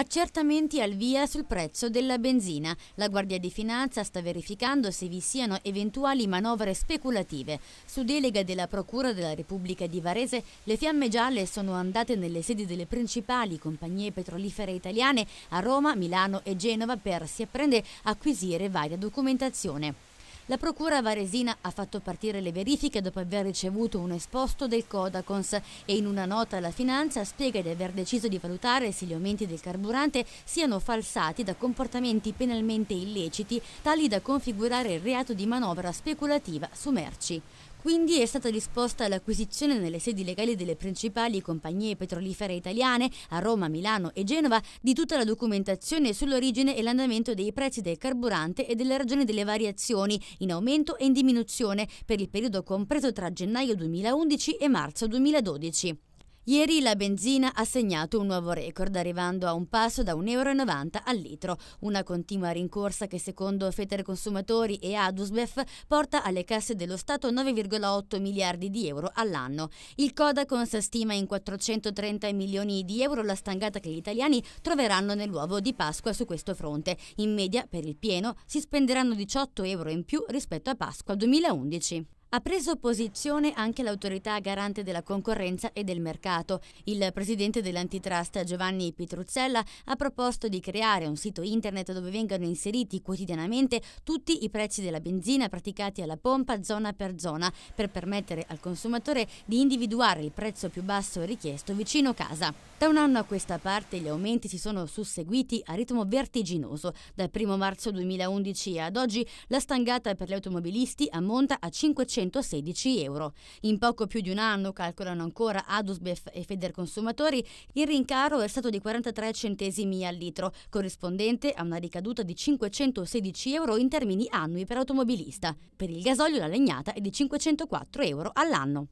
Accertamenti al via sul prezzo della benzina. La Guardia di Finanza sta verificando se vi siano eventuali manovre speculative. Su delega della Procura della Repubblica di Varese, le fiamme gialle sono andate nelle sedi delle principali compagnie petrolifere italiane a Roma, Milano e Genova per, si apprende, acquisire varia documentazione. La procura varesina ha fatto partire le verifiche dopo aver ricevuto un esposto del Codacons e in una nota alla finanza spiega di aver deciso di valutare se gli aumenti del carburante siano falsati da comportamenti penalmente illeciti tali da configurare il reato di manovra speculativa su merci. Quindi è stata disposta l'acquisizione nelle sedi legali delle principali compagnie petrolifere italiane a Roma, Milano e Genova di tutta la documentazione sull'origine e l'andamento dei prezzi del carburante e delle ragioni delle variazioni in aumento e in diminuzione per il periodo compreso tra gennaio 2011 e marzo 2012. Ieri la benzina ha segnato un nuovo record, arrivando a un passo da 1,90 euro al litro, una continua rincorsa che secondo Consumatori e Adusbef porta alle casse dello Stato 9,8 miliardi di euro all'anno. Il Codacons stima in 430 milioni di euro la stangata che gli italiani troveranno nell'uovo di Pasqua su questo fronte. In media, per il pieno, si spenderanno 18 euro in più rispetto a Pasqua 2011. Ha preso posizione anche l'autorità garante della concorrenza e del mercato. Il presidente dell'antitrust Giovanni Pitruzzella ha proposto di creare un sito internet dove vengano inseriti quotidianamente tutti i prezzi della benzina praticati alla pompa zona per zona per permettere al consumatore di individuare il prezzo più basso richiesto vicino casa. Da un anno a questa parte gli aumenti si sono susseguiti a ritmo vertiginoso. Dal 1 marzo 2011 ad oggi la stangata per gli automobilisti ammonta a 500 416 euro. In poco più di un anno, calcolano ancora Adusbef e Federconsumatori, il rincaro è stato di 43 centesimi al litro, corrispondente a una ricaduta di 516 euro in termini annui per automobilista. Per il gasolio la legnata è di 504 euro all'anno.